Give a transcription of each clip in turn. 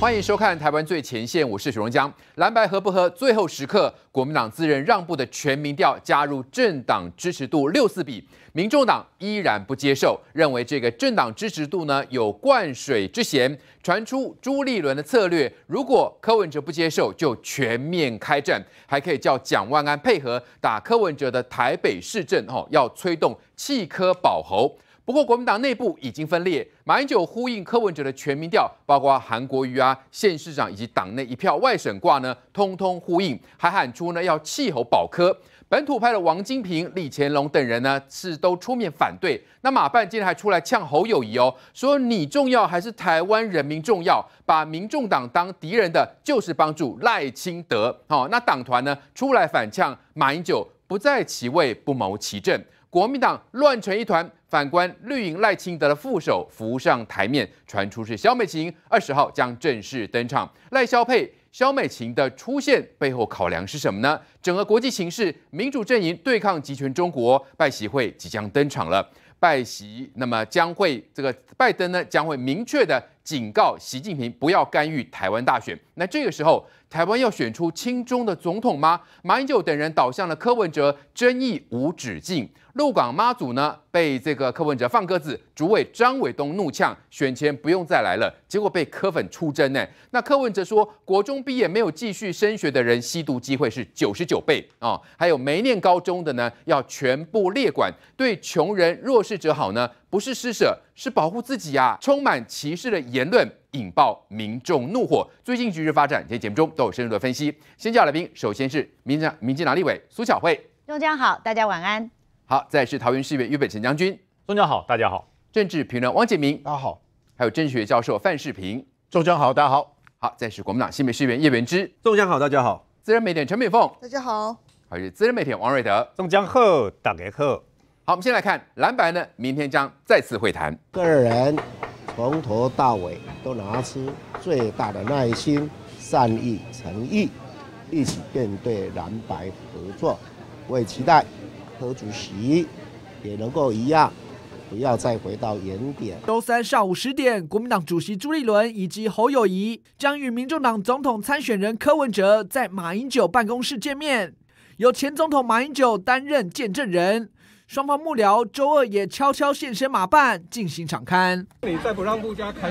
欢迎收看《台湾最前线》，我是许荣江。蓝白合不合？最后时刻，国民党自认让步的全民调加入政党支持度六四比，民众党依然不接受，认为这个政党支持度呢有灌水之嫌。传出朱立伦的策略，如果柯文哲不接受，就全面开战，还可以叫蒋万安配合打柯文哲的台北市政，吼要催动弃柯保侯。不过，国民党内部已经分裂。马英九呼应柯文哲的全民调，包括韩国瑜啊、县市长以及党内一票外省挂呢，通通呼应，还喊出呢要弃候保科。本土派的王金平、李乾隆等人呢，是都出面反对。那马办竟然还出来呛侯友谊哦，说你重要还是台湾人民重要？把民众党当敌人的就是帮助赖清德。哦，那党团呢出来反呛马英九，不在其位不谋其政。国民党乱成一团，反观绿营赖清德的副手浮上台面，传出是萧美琴，二十号将正式登场。赖萧配萧美琴的出现背后考量是什么呢？整个国际形势，民主阵营对抗集权中国，拜习会即将登场了。拜习那么将会这个拜登呢将会明确的警告习近平不要干预台湾大选。那这个时候台湾要选出亲中的总统吗？马英九等人倒向了柯文哲，争议无止境。杜港妈祖呢被这个柯文哲放鸽子，主委张伟东怒呛选前不用再来了，结果被柯粉出征呢。那柯文哲说，国中毕业没有继续升学的人吸毒机会是九十九倍啊！还有没念高中的呢，要全部列管，对穷人弱势者好呢？不是施舍，是保护自己啊！充满歧视的言论引爆民众怒火，最近局势发展，今天节目中都有深入的分析。先叫来宾，首先是民民进党立委苏巧慧，众将好，大家晚安。好，再是桃园市议员于本丞将军，中将好，大家好。政治评论汪建民，大家好。还有政治学教授范世平，中江好，大家好。好，再是国民党新北市议员叶元之，中江好，大家好。资深媒体陈美凤，大家好。还是资深媒体王瑞德，中江贺，大家贺。好，我们先来看蓝白呢，明天将再次会谈。个人从头到尾都拿出最大的耐心、善意、诚意，一起面对蓝白合作，我也期待。科主席也能够一样，不要再回到原点。周三上午十点，国民党主席朱立伦以及侯友谊将与民众党总统参选人柯文哲在马英九办公室见面，由前总统马英九担任见证人。双方幕僚周二也悄悄现身马办进行场刊。你再不让家开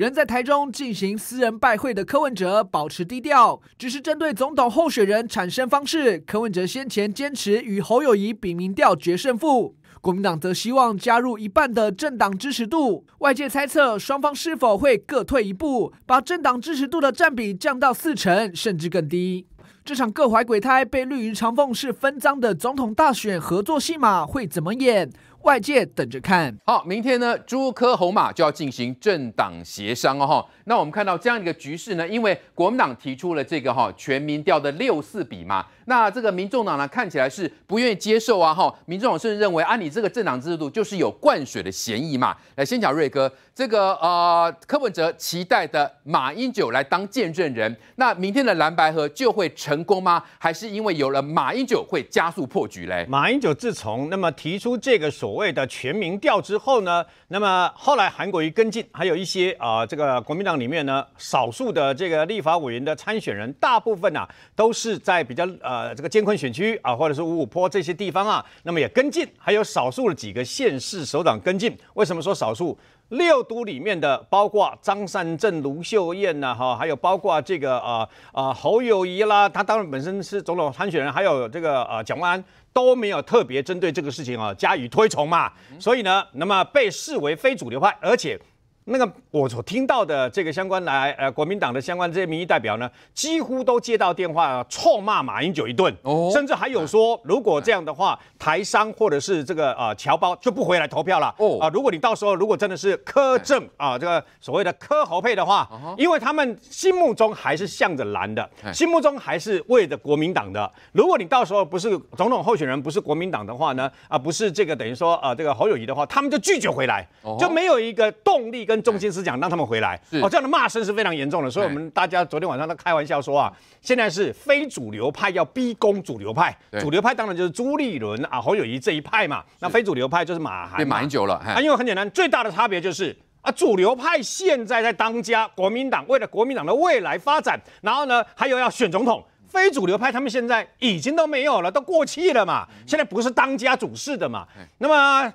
人在台中进行私人拜会的柯文哲保持低调，只是针对总统候选人产生方式。柯文哲先前坚持与侯友谊比民调决胜负，国民党则希望加入一半的政党支持度。外界猜测双方是否会各退一步，把政党支持度的占比降到四成甚至更低。这场各怀鬼胎、被绿云长凤是分赃的总统大选合作戏码会怎么演？外界等着看。好，明天呢，朱科侯马就要进行政党协商哦。那我们看到这样一个局势呢，因为国民党提出了这个哈全民调的六四比嘛，那这个民众党呢看起来是不愿意接受啊。哈，民众党甚至认为啊，你这个政党制度就是有灌水的嫌疑嘛。来，先讲瑞哥，这个呃柯文哲期待的马英九来当见证人，那明天的蓝白河就会成。成功吗？还是因为有了马英九会加速破局嘞？马英九自从那么提出这个所谓的全民调之后呢，那么后来韩国瑜跟进，还有一些啊，这个国民党里面呢，少数的这个立法委员的参选人，大部分啊都是在比较呃这个艰困选区啊，或者是五五坡这些地方啊，那么也跟进，还有少数的几个县市首长跟进。为什么说少数？六都里面的，包括张善政、卢秀燕呐，哈，还有包括这个啊啊侯友谊啦，他当然本身是总统参选人，还有这个啊蒋万安都没有特别针对这个事情啊加以推崇嘛，所以呢，那么被视为非主流派，而且。那个我所听到的这个相关来呃国民党的相关这些民意代表呢，几乎都接到电话臭骂马英九一顿，哦，甚至还有说如果这样的话，台商或者是这个啊侨胞就不回来投票了，哦啊，如果你到时候如果真的是柯政啊这个所谓的柯侯配的话，因为他们心目中还是向着蓝的，心目中还是为着国民党的，如果你到时候不是总统候选人不是国民党的话呢，啊不是这个等于说啊这个侯友谊的话，他们就拒绝回来，就没有一个动力。跟中心思想让他们回来哦，这样的骂声是非常严重的。所以我们大家昨天晚上都开玩笑说啊，现在是非主流派要逼宫主流派，主流派当然就是朱立伦啊、侯友谊这一派嘛。那非主流派就是马韩，蛮久了。啊，因为很简单，最大的差别就是啊，主流派现在在当家，国民党为了国民党的未来发展，然后呢，还有要选总统，非主流派他们现在已经都没有了，都过期了嘛。现在不是当家主事的嘛。那么。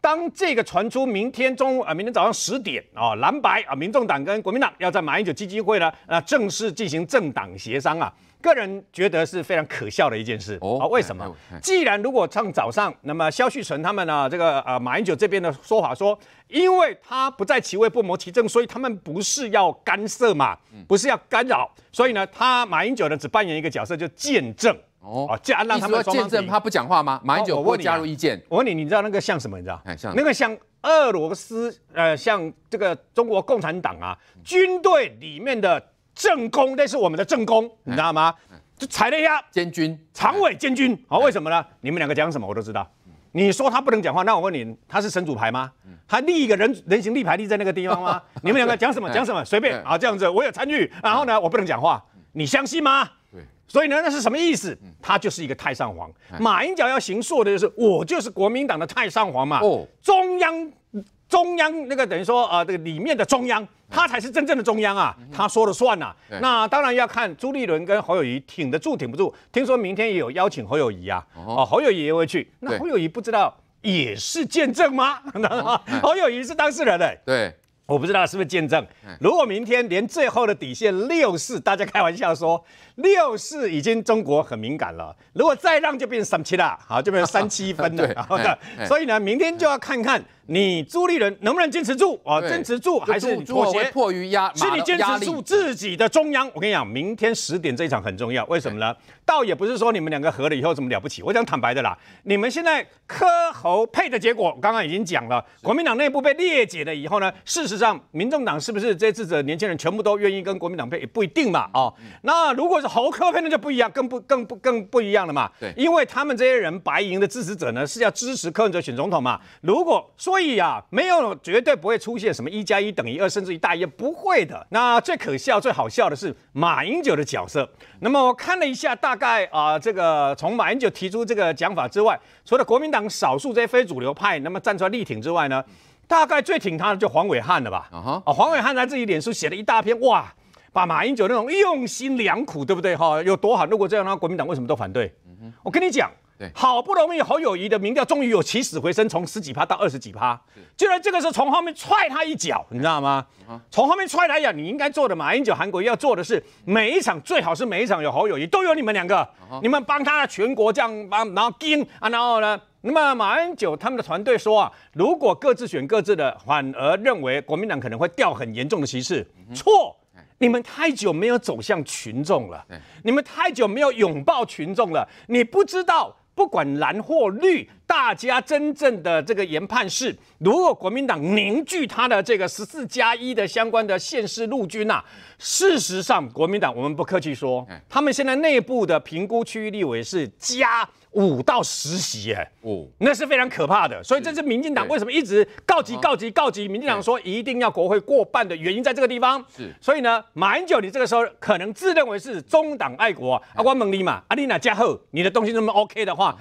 当这个传出明天中啊，明天早上十点啊，蓝白啊，民众党跟国民党要在马英九基金会呢，那正式进行政党协商啊，个人觉得是非常可笑的一件事哦。为什么？既然如果唱早上，那么肖旭澄他们呢，这个呃马英九这边的说法说，因为他不在其位不谋其政，所以他们不是要干涉嘛，不是要干扰，所以呢，他马英九呢只扮演一个角色，就见证。哦，加让他们。见证他不讲话吗？马英九会加入意见。我问你，你知道那个像什么？你知道？哎，像那个像俄罗斯，呃，像这个中国共产党啊，军队里面的政工，那是我们的政工，你知道吗？就踩了一下。监军。常委监军。好，为什么呢？你们两个讲什么我都知道。你说他不能讲话，那我问你，他是神主牌吗？他立一个人人形立牌立在那个地方吗？你们两个讲什么讲什么随便啊，这样子我有参与，然后呢，我不能讲话，你相信吗？所以呢，那是什么意思？他就是一个太上皇。马英九要行朔的就是我，就是国民党的太上皇嘛。哦，中央，中央那个等于说啊，这个里面的中央，他才是真正的中央啊，他说了算呐。那当然要看朱立伦跟侯友谊挺得住挺不住。听说明天也有邀请侯友谊啊，哦，侯友谊也会去。那侯友谊不知道也是见证吗？侯友谊是当事人哎。对。我不知道是不是见证。如果明天连最后的底线六四，大家开玩笑说六四已经中国很敏感了。如果再让就变成三七了，好，就变成三七分了。的，所以呢，明天就要看看。你朱立伦能不能坚持住啊？坚持住还是妥协？迫于压，是你坚持住自己的中央。我跟你讲，明天十点这一场很重要，为什么呢？倒也不是说你们两个和了以后怎么了不起。我讲坦白的啦，你们现在磕侯配的结果，刚刚已经讲了，国民党内部被裂解了以后呢，事实上，民众党是不是这些的年轻人全部都愿意跟国民党配也不一定嘛哦，那如果是侯科配，那就不一样，更不更不更不一样了嘛。对，因为他们这些人白银的支持者呢，是要支持柯文哲选总统嘛。如果说所以啊，没有绝对不会出现什么一加一等于二，甚至于大一，不会的。那最可笑、最好笑的是马英九的角色。那么我看了一下，大概啊，这个从马英九提出这个讲法之外，除了国民党少数这些非主流派，那么站出来力挺之外呢，大概最挺他的就黄伟汉了吧？啊哈，啊黄伟汉在自己脸书写了一大篇，哇，把马英九那种用心良苦，对不对哈？有多好？如果这样，那国民党为什么都反对？我跟你讲。好不容易，侯友谊的民调终于有起死回生，从十几趴到二十几趴。居然这个时候从后面踹他一脚，你知道吗？从后面踹他一脚，你应该做的马英九韩国要做的是，每一场最好是每一场有侯友谊，都有你们两个，你们帮他全国这样帮，然后跟啊，然后呢，那么马英九他们的团队说啊，如果各自选各自的，反而认为国民党可能会掉很严重的歧视。错，你们太久没有走向群众了，你们太久没有拥抱群众了，你不知道。不管蓝或绿，大家真正的这个研判是：如果国民党凝聚他的这个十四加一的相关的现役陆军呐，事实上，国民党我们不客气说，他们现在内部的评估区域立委是加。五到十席，哎，五，那是非常可怕的。所以这是民进党为什么一直告急、告急、告急。民进党说一定要国会过半的原因，在这个地方。是，所以呢，马英九，你这个时候可能自认为是中党爱国，阿关孟尼嘛，阿丽娜加厚，你的东西这么 OK 的话，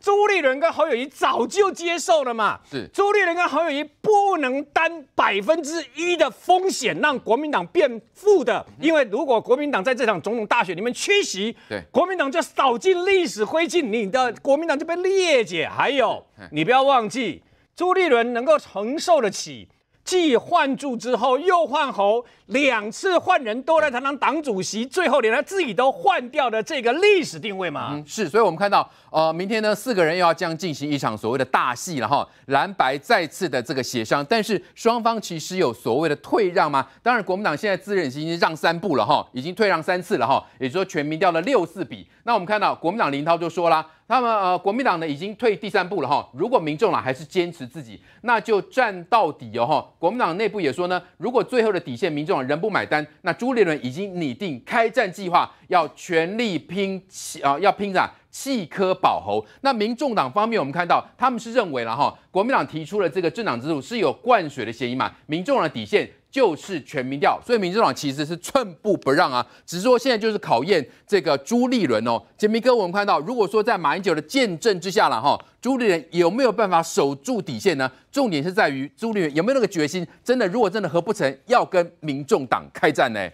朱立伦跟侯友谊早就接受了嘛。是，朱立伦跟侯友谊不能担百分之一的风险让国民党变富的，因为如果国民党在这场总统大选里面缺席，对国民党就扫进历史灰烬，你的国民党就被裂解。还有，你不要忘记，朱立伦能够承受得起。既换柱之后又换侯，两次换人都来谈谈党主席，最后连他自己都换掉的这个历史定位嘛？嗯？是，所以我们看到，呃，明天呢，四个人又要将进行一场所谓的大戏，了哈，蓝白再次的这个协商，但是双方其实有所谓的退让吗？当然，国民党现在自认已经让三步了哈，已经退让三次了哈，也就是说全民掉了六次笔。那我们看到国民党林涛就说啦，那么呃国民党呢已经退第三步了哈，如果民众啊还是坚持自己，那就站到底哦哈。国民党内部也说呢，如果最后的底线民众仍不买单，那朱立伦已经拟定开战计划，要全力拼啊要拼啊。弃科保侯。那民众党方面我们看到他们是认为了哈，国民党提出了这个政党制度是有灌水的嫌疑嘛，民众的底线。就是全民调，所以民进党其实是寸步不让啊，只是说现在就是考验这个朱立伦哦，杰明哥，我们看到如果说在马英九的见证之下了哈，朱立伦有没有办法守住底线呢？重点是在于朱立伦有没有那个决心，真的如果真的合不成，要跟民众党开战呢？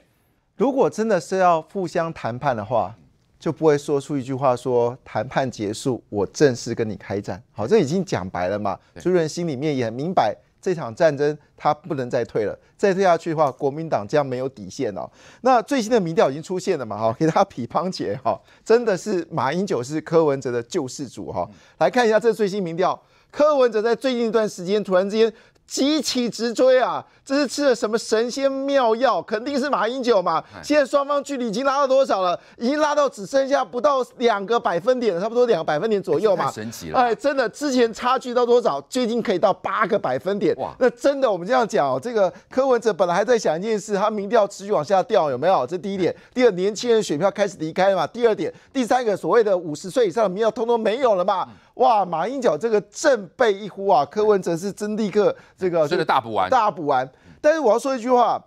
如果真的是要互相谈判的话，就不会说出一句话说谈判结束，我正式跟你开战。好，这已经讲白了嘛，朱立伦心里面也很明白。这场战争他不能再退了，再退下去的话，国民党将没有底线哦。那最新的民调已经出现了嘛？哈，给大家比方解哈，真的是马英九是柯文哲的救世主哈。来看一下这最新民调，柯文哲在最近一段时间突然之间。极起直追啊！这是吃了什么神仙妙药？肯定是马英九嘛！现在双方距离已经拉到多少了？已经拉到只剩下不到两个百分点，差不多两个百分点左右嘛。神奇了！哎，真的，之前差距到多少？最近可以到八个百分点。哇！那真的，我们这样讲哦，这个柯文哲本来还在想一件事，他民调持续往下掉，有没有？这第一点。第二，年轻人选票开始离开嘛？第二点。第三个，所谓的五十岁以上的民调通通没有了嘛？哇，马英九这个正被一呼啊，柯文哲是真立刻这个，真的大补完，大补完。但是我要说一句话，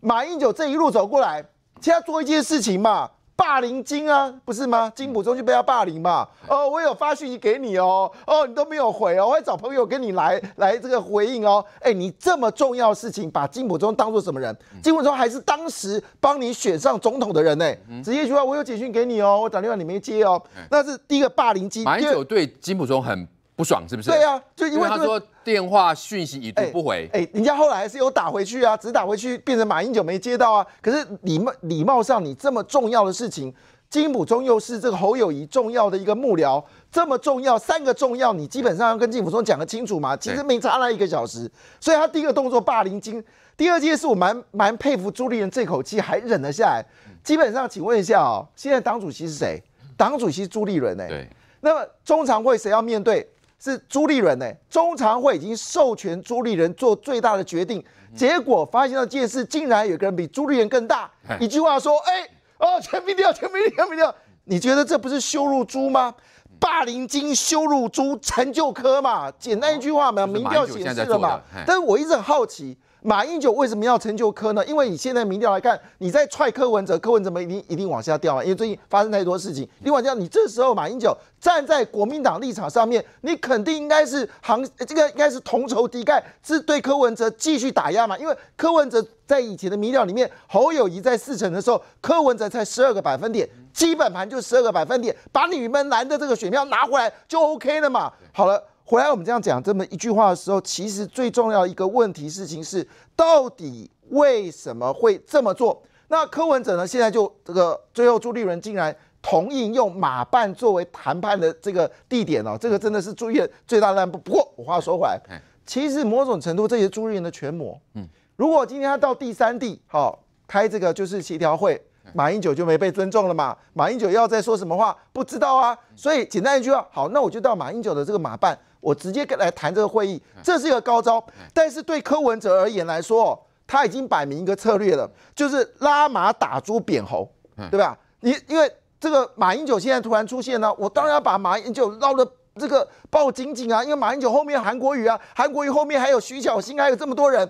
马英九这一路走过来，其在做一件事情嘛。霸凌金啊，不是吗？金普中就被他霸凌嘛？哦，我有发讯息给你哦，哦，你都没有回哦，我会找朋友跟你来来这个回应哦。哎，你这么重要的事情，把金普中当做什么人？金普中还是当时帮你选上总统的人呢？直接说，我有简讯给你哦，我打电话你没接哦，那是第一个霸凌金。马英九对金普中很。不爽是不是？对啊，就因为他说电话讯息已读不回。哎，人家后来还是有打回去啊，只打回去变成马英九没接到啊。可是礼貌礼貌上，你这么重要的事情，金溥中又是这个侯友谊重要的一个幕僚，这么重要，三个重要，你基本上要跟金溥中讲得清楚嘛？其实没差那一个小时，所以他第一个动作霸凌金，第二件事我蛮蛮佩服朱立伦这口气还忍了下来。基本上，请问一下哦，现在党主席是谁？党主席朱立伦哎。对。那么中常会谁要面对？是朱立伦呢，中常会已经授权朱立伦做最大的决定，结果发现到件事竟然有个人比朱立伦更大，一句话说，哎，哦，全民调，全民调，全民调，你觉得这不是羞辱朱吗？霸凌金羞辱朱成就科嘛，简单一句话嘛，民调显示了嘛，但是我一直很好奇。马英九为什么要成就科呢？因为你现在民调来看，你在踹柯文哲，柯文哲们一定一定往下掉啊，因为最近发生太多事情。另外，这样你这时候马英九站在国民党立场上面，你肯定应该是行，这个应该是同仇敌忾，是对柯文哲继续打压嘛。因为柯文哲在以前的民调里面，侯友谊在四成的时候，柯文哲才十二个百分点，基本盘就十二个百分点，把你们蓝的这个选票拿回来就 OK 了嘛。好了。回来，我们这样讲这么一句话的时候，其实最重要一个问题事情是，到底为什么会这么做？那柯文哲呢？现在就这个最后朱立伦竟然同意用马办作为谈判的这个地点哦，这个真的是朱立伦最大的让步。不过我话说回来，其实某种程度这些朱立伦的权谋，嗯，如果今天他到第三地好开这个就是协调会，马英九就没被尊重了嘛？马英九要再说什么话，不知道啊。所以简单一句话，好，那我就到马英九的这个马办。我直接跟来谈这个会议，这是一个高招。但是对柯文哲而言来说，他已经摆明一个策略了，就是拉马打猪扁猴，对吧？你因为这个马英九现在突然出现呢，我当然要把马英九捞的这个抱紧紧啊，因为马英九后面韩国瑜啊，韩国瑜后面还有徐小新，还有这么多人。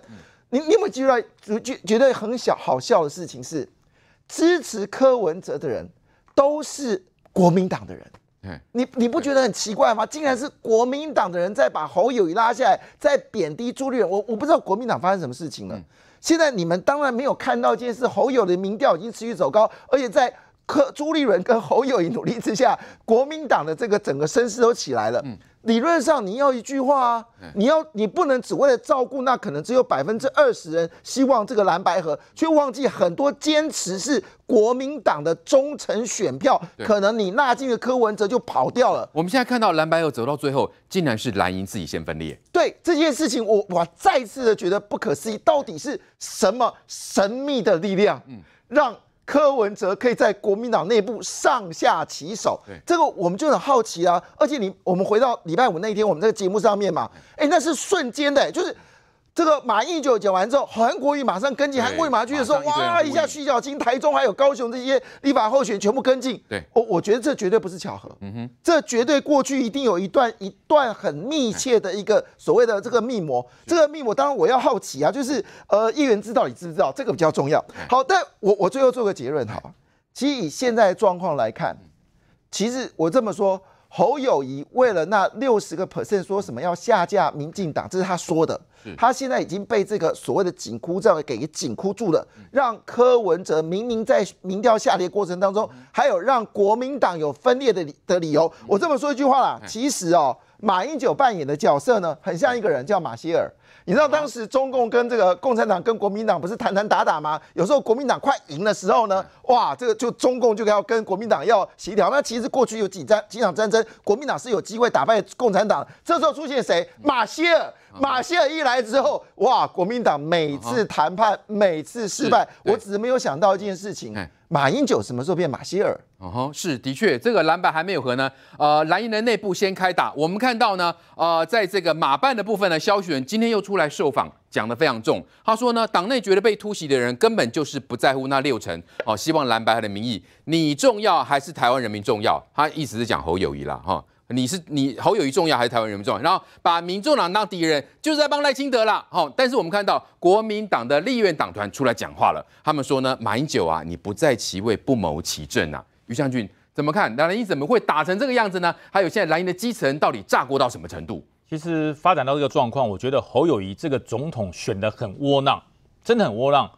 你你有没有觉得觉觉得很小好笑的事情是，支持柯文哲的人都是国民党的人。你你不觉得很奇怪吗？竟然是国民党的人在把侯友宜拉下来，在贬低朱立伦。我我不知道国民党发生什么事情了。现在你们当然没有看到一件事，侯友的民调已经持续走高，而且在。可朱立伦跟侯友谊努力之下，国民党的这个整个声势都起来了。理论上你要一句话，啊，你要你不能只为了照顾那可能只有百分之二十人希望这个蓝白合，却忘记很多坚持是国民党的忠诚选票，可能你纳进的柯文哲就跑掉了。我们现在看到蓝白合走到最后，竟然是蓝营自己先分裂。对这件事情，我我再次的觉得不可思议，到底是什么神秘的力量嗯。让？柯文哲可以在国民党内部上下其手，这个我们就很好奇啊。而且你我们回到礼拜五那一天，我们在节目上面嘛，哎，那是瞬间的，就是。这个马英九讲完之后，韩国瑜马上跟进，国魏马去的时候，哇一下徐小清、台中还有高雄这些立法候选全部跟进。对，我我觉得这绝对不是巧合。嗯哼，这绝对过去一定有一段一段很密切的一个所谓的这个密谋。这个密谋当然我要好奇啊，就是呃，议员知道你知不知道？这个比较重要。好，但我我最后做个结论哈，其实以现在状况来看，其实我这么说。侯友谊为了那六十个 percent 说什么要下架民进党，这是他说的。他现在已经被这个所谓的紧箍咒给紧箍住了，让柯文哲明明在民调下跌过程当中，还有让国民党有分裂的的理由。我这么说一句话啦，其实哦。马英九扮演的角色呢，很像一个人叫马歇尔。你知道当时中共跟这个共产党跟国民党不是谈谈打打吗？有时候国民党快赢的时候呢，哇，这个就中共就要跟国民党要协调。那其实过去有几战几场战争，国民党是有机会打败共产党。这时候出现谁？马歇尔。马歇尔一来之后，哇，国民党每次谈判每次失败，我只是没有想到一件事情。马英九什么时候变马歇尔？哦吼，是的确，这个蓝白还没有和呢。呃，蓝营的内部先开打。我们看到呢，呃，在这个马办的部分呢，萧雪轩今天又出来受访，讲得非常重。他说呢，党内觉得被突袭的人根本就是不在乎那六成哦，希望蓝白的民意，你重要还是台湾人民重要？他意思是讲侯友谊啦，哈。你是你侯友谊重要还是台湾人民重要？然后把民众党当敌人，就是在帮赖清德啦。好，但是我们看到国民党的立院党团出来讲话了，他们说呢，马英九啊，你不在其位不谋其政啊。于将军怎么看？蓝营怎么会打成这个样子呢？还有现在蓝营的基层到底炸锅到什么程度？其实发展到这个状况，我觉得侯友谊这个总统选的很窝囊，真的很窝囊。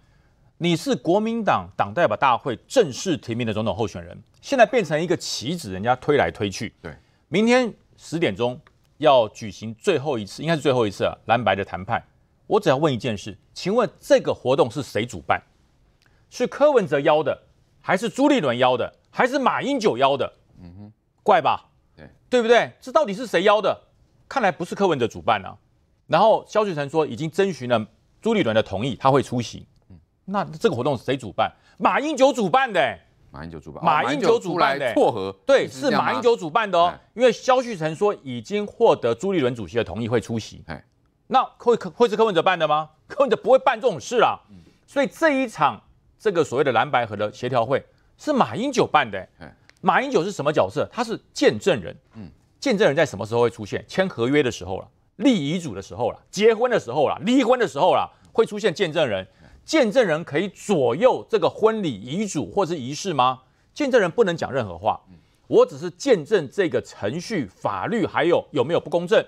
你是国民党党代表大会正式提名的总统候选人，现在变成一个棋子，人家推来推去。对。明天十点钟要举行最后一次，应该是最后一次啊，蓝白的谈判。我只要问一件事，请问这个活动是谁主办？是柯文哲邀的，还是朱立伦邀的，还是马英九邀的？嗯哼，怪吧？对，对不对？这到底是谁邀的？看来不是柯文哲主办啊。然后肖旭晨说已经征询了朱立伦的同意，他会出席。那这个活动谁主办？马英九主办的。马英九主办，马英九主办的撮合，对，是马英九主办的哦。因为萧旭成说已经获得朱立伦主席的同意会出席，那会会是柯文哲办的吗？柯文哲不会办这种事啦，所以这一场这个所谓的蓝白合的协调会是马英九办的。马英九是什么角色？他是见证人。嗯，见证人在什么时候会出现？签合约的时候了，立遗嘱的时候了，结婚的时候了，离婚的时候了，会出现见证人。见证人可以左右这个婚礼遗嘱或者是仪式吗？见证人不能讲任何话，我只是见证这个程序、法律还有有没有不公正。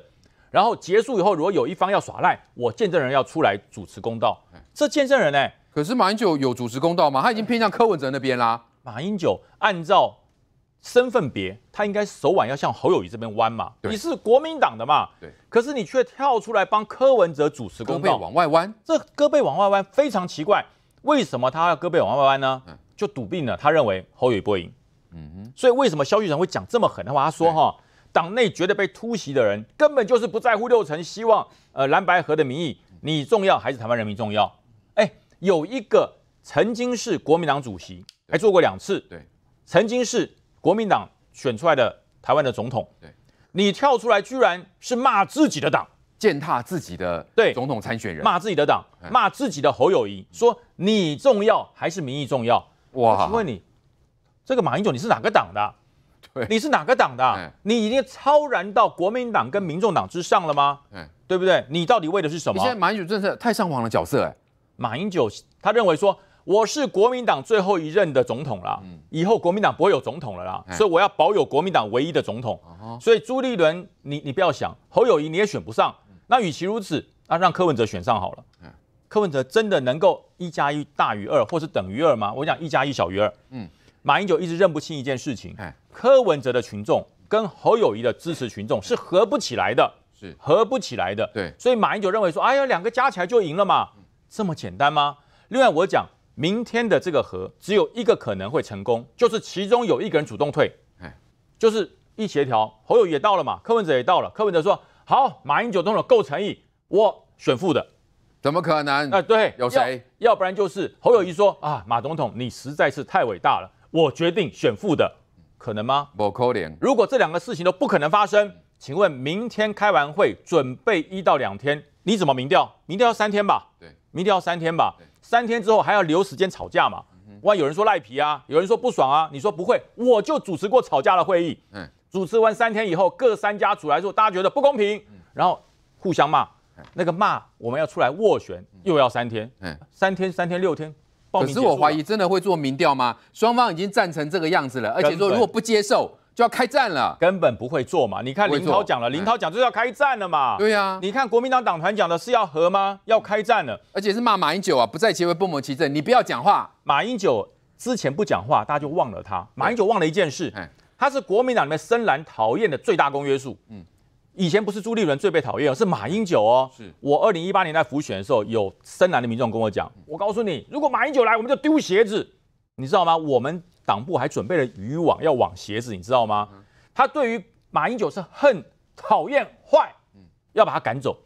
然后结束以后，如果有一方要耍赖，我见证人要出来主持公道。这见证人呢？可是马英九有主持公道吗？他已经偏向柯文哲那边啦。马英九按照。身份别，他应该手腕要向侯友谊这边弯嘛？你是国民党的嘛？可是你却跳出来帮柯文哲主持公道，往外弯。这胳膊往外弯非常奇怪，为什么他要胳膊往外弯呢？嗯，就赌病了。他认为侯友宜不会赢。嗯哼。所以为什么萧旭成会讲这么狠的话？他说哈，党内觉得被突袭的人根本就是不在乎六成希望，呃，蓝白河的名义，你重要还是台湾人民重要？哎，有一个曾经是国民党主席，还做过两次，对，曾经是。国民党选出来的台湾的总统，对，你跳出来居然是骂自己的党，践踏自己的对总统参选人，骂自己的党，骂自己的侯友谊，说你重要还是民意重要？哇！我问你，这个马英九你是哪个党的？对，你是哪个党的？你已经超然到国民党跟民众党之上了吗？对不对？你到底为的是什么？现在马英九真在太上皇的角色，哎，马英九他认为说。我是国民党最后一任的总统啦，以后国民党不会有总统了啦，所以我要保有国民党唯一的总统。所以朱立伦，你你不要想，侯友谊你也选不上。那与其如此，啊，让柯文哲选上好了。柯文哲真的能够一加一大于二，或是等于二吗？我讲一加一小于二。嗯，马英九一直认不清一件事情。柯文哲的群众跟侯友谊的支持群众是合不起来的，是合不起来的。对，所以马英九认为说，哎呀，两个加起来就赢了嘛，这么简单吗？另外我讲。明天的这个和只有一个可能会成功，就是其中有一个人主动退，就是一协调，侯友也到了嘛，柯文哲也到了，柯文哲说好，马英九动了，够诚意，我选副的，怎么可能？啊，对，有谁？要不然就是侯友谊说啊，马总统你实在是太伟大了，我决定选副的，可能吗？不可能。如果这两个事情都不可能发生，请问明天开完会，准备一到两天，你怎么民调？民调要三天吧？对。民调三天吧，三天之后还要留时间吵架嘛？万一有人说赖皮啊，有人说不爽啊，你说不会？我就主持过吵架的会议，主持完三天以后，各三家组来说大家觉得不公平，然后互相骂，那个骂我们要出来斡旋，又要三天，三天三天六天。可是我怀疑真的会做民调吗？双方已经战成这个样子了，而且说如果不接受。要开战了，根本不会做嘛！你看林涛讲了，林涛讲就是要开战了嘛。对呀，你看国民党党团讲的是要和吗？要开战了，而且是骂马英九啊，不在其位不谋其政。你不要讲话，马英九之前不讲话，大家就忘了他。马英九忘了一件事，他是国民党里面深蓝讨厌的最大公约数。嗯，以前不是朱立伦最被讨厌，是马英九哦。是我二零一八年在浮选的时候，有深蓝的民众跟我讲，我告诉你，如果马英九来，我们就丢鞋子，你知道吗？我们。党部还准备了渔网要网鞋子，你知道吗？他对于马英九是恨、讨厌、坏，要把他赶走，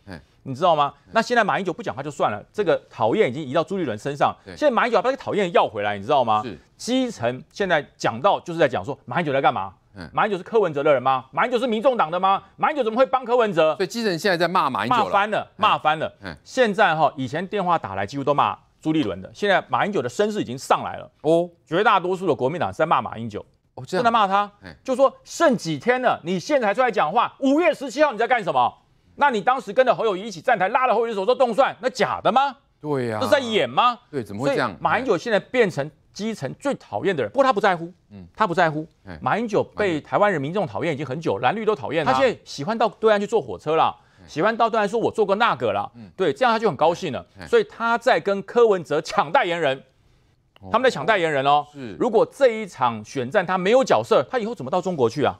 你知道吗？那现在马英九不讲话就算了，这个讨厌已经移到朱立伦身上。现在马英九把这个讨厌要回来，你知道吗？基层现在讲到就是在讲说马英九在干嘛？马英九是柯文哲的人吗？马英九是民众党的吗？马英九怎么会帮柯文哲？所以基层现在在骂马英九骂翻了，骂翻了。现在哈，以前电话打来几乎都骂。朱立伦的，现在马英九的声势已经上来了哦，绝大多数的国民党是在骂马英九，哦、正在骂他，就说剩几天了，你现在还出来讲话？五月十七号你在干什么？那你当时跟着侯友宜一起站台，拉了侯友宜手说动算，那假的吗？对呀，是在演吗？对，怎么会这样？马英九现在变成基层最讨厌的人，不过他不在乎，嗯，他不在乎。马英九被台湾人民众讨厌已经很久，蓝绿都讨厌他，他现在喜欢到对岸去坐火车了。喜欢到端来说我做过那个了，对，这样他就很高兴了。所以他在跟柯文哲抢代言人，他们在抢代言人哦。是，如果这一场选战他没有角色，他以后怎么到中国去啊？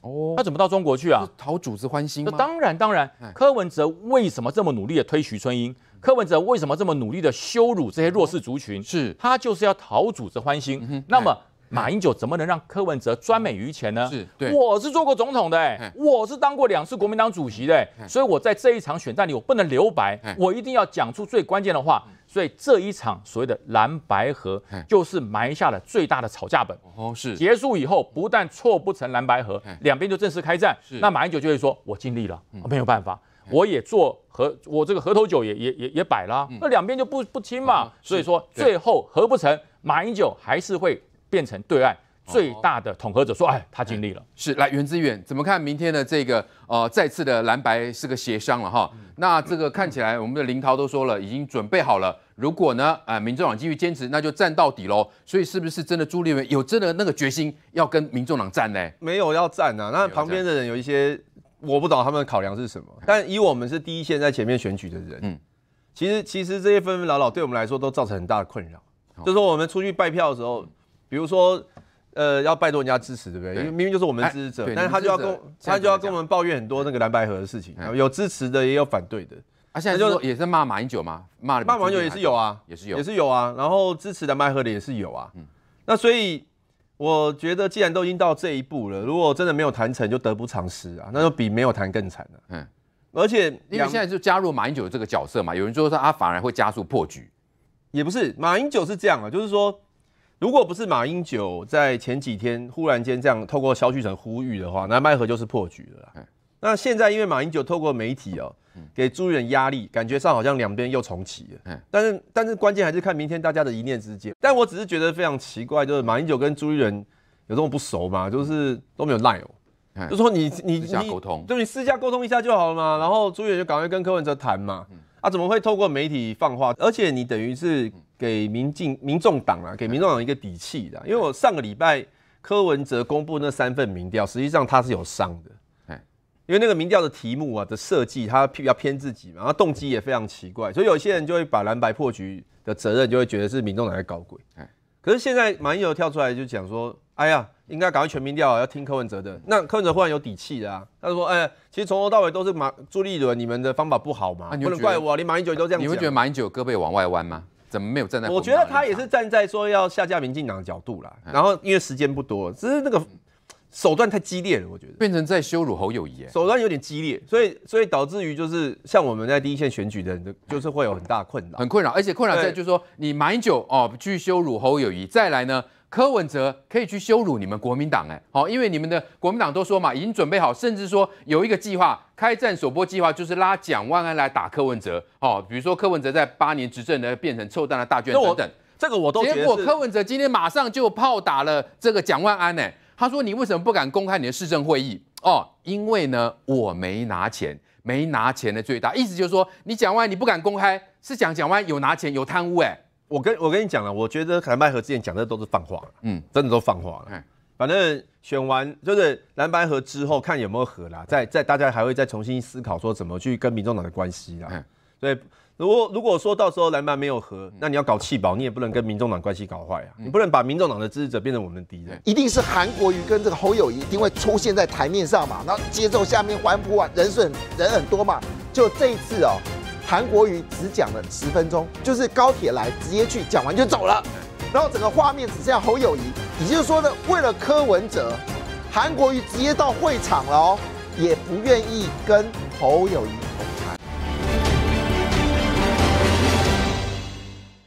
哦，他怎么到中国去啊？讨组织欢心？当然，当然。柯文哲为什么这么努力的推徐春英？柯文哲为什么这么努力的羞辱这些弱势族群？是，他就是要讨组织欢心。那么。马英九怎么能让柯文哲专美于前呢？是，对，我是做过总统的，哎，我是当过两次国民党主席的，所以我在这一场选战里，我不能留白，我一定要讲出最关键的话。所以这一场所谓的蓝白合，就是埋下了最大的吵架本。哦，是。结束以后，不但错不成蓝白合，两边就正式开战。是。那马英九就会说，我尽力了，没有办法，我也做和我这个河头酒也也也也摆了，那两边就不不亲嘛。所以说，最后合不成，马英九还是会。变成对岸最大的统合者，说：“哎，他尽力了。”是来袁志远怎么看明天的这个呃再次的蓝白是个协商了哈？那这个看起来我们的林涛都说了，已经准备好了。如果呢，哎，民众党继续坚持，那就站到底喽。所以是不是真的朱立伦有真的那个决心要跟民众党站呢？没有要站啊，那旁边的人有一些我不懂他们考量是什么，但以我们是第一线在前面选举的人，嗯，其实其实这些纷纷扰扰对我们来说都造成很大的困扰，就是我们出去拜票的时候。比如说，呃，要拜托人家支持，对不对？因为明明就是我们支持者，但是他就要跟他就要跟我们抱怨很多那个蓝白河的事情。有支持的，也有反对的。啊，现在就也在骂马英九嘛，骂骂马英九也是有啊，也是有，也是有啊。然后支持蓝白河的也是有啊。嗯，那所以我觉得，既然都已经到这一步了，如果真的没有谈成就得不偿失啊，那就比没有谈更惨了。嗯，而且因为现在就加入马英九这个角色嘛，有人就说他反而会加速破局，也不是马英九是这样啊，就是说。如果不是马英九在前几天忽然间这样透过萧旭成呼吁的话，那麦和就是破局了那现在因为马英九透过媒体哦给朱元仁压力，感觉上好像两边又重启了。嗯，但是但是关键还是看明天大家的一念之间。但我只是觉得非常奇怪，就是马英九跟朱一仁有这么不熟吗？就是都没有赖哦。就说你你通，就你私下沟通一下就好了嘛。然后朱远就赶快跟柯文哲谈嘛。啊，怎么会透过媒体放话？而且你等于是给民进民众党啊，给民众党一个底气的。因为我上个礼拜柯文哲公布那三份民调，实际上他是有伤的。因为那个民调的题目啊的设计，他比较偏自己嘛，然后动机也非常奇怪。所以有些人就会把蓝白破局的责任，就会觉得是民众党在搞鬼。可是现在马英九跳出来就讲说。哎呀，应该赶快全民掉要听柯文哲的。那柯文哲忽然有底气了啊！他说：“哎，其实从头到尾都是马朱立伦，你们的方法不好嘛？你能怪我，连马英九都这样。”你会觉得马英九胳膊往外弯吗？怎么没有站在？我觉得他也是站在说要下架民进党的角度了。然后因为时间不多，只是那个手段太激烈了，我觉得变成在羞辱侯友谊，手段有点激烈，所以所以导致于就是像我们在第一线选举的，就是会有很大困扰，很困扰，而且困扰在就是说你马英九哦去羞辱侯友谊，再来呢。柯文哲可以去羞辱你们国民党，哎，好，因为你们的国民党都说嘛，已经准备好，甚至说有一个计划，开战首播计划就是拉蒋万安来打柯文哲，哦，比如说柯文哲在八年执政呢变成臭蛋的大卷等等，这个我都。结果柯文哲今天马上就炮打了这个蒋万安，哎，他说你为什么不敢公开你的市政会议？哦，因为呢我没拿钱，没拿钱的最大意思就是说你蒋万你不敢公开，是讲蒋万有拿钱有贪污，哎。我跟我跟你讲了，我觉得蓝白河之前讲的都是放话嗯，真的都放话了。反正选完就是蓝白河之后，看有没有和啦。在在大家还会再重新思考说怎么去跟民众党的关系啦。嗯，所以如果如果说到时候蓝白没有和，那你要搞弃保，你也不能跟民众党关系搞坏啊。你不能把民众党的支持者变成我们的敌人。一定是韩国瑜跟这个侯友谊一定会出现在台面上嘛。然后接奏下面欢呼啊，人是人很多嘛。就这一次哦。韩国瑜只讲了十分钟，就是高铁来直接去，讲完就走了。然后整个画面只剩下侯友谊，也就是说呢，为了柯文哲，韩国瑜直接到会场了哦，也不愿意跟侯友谊。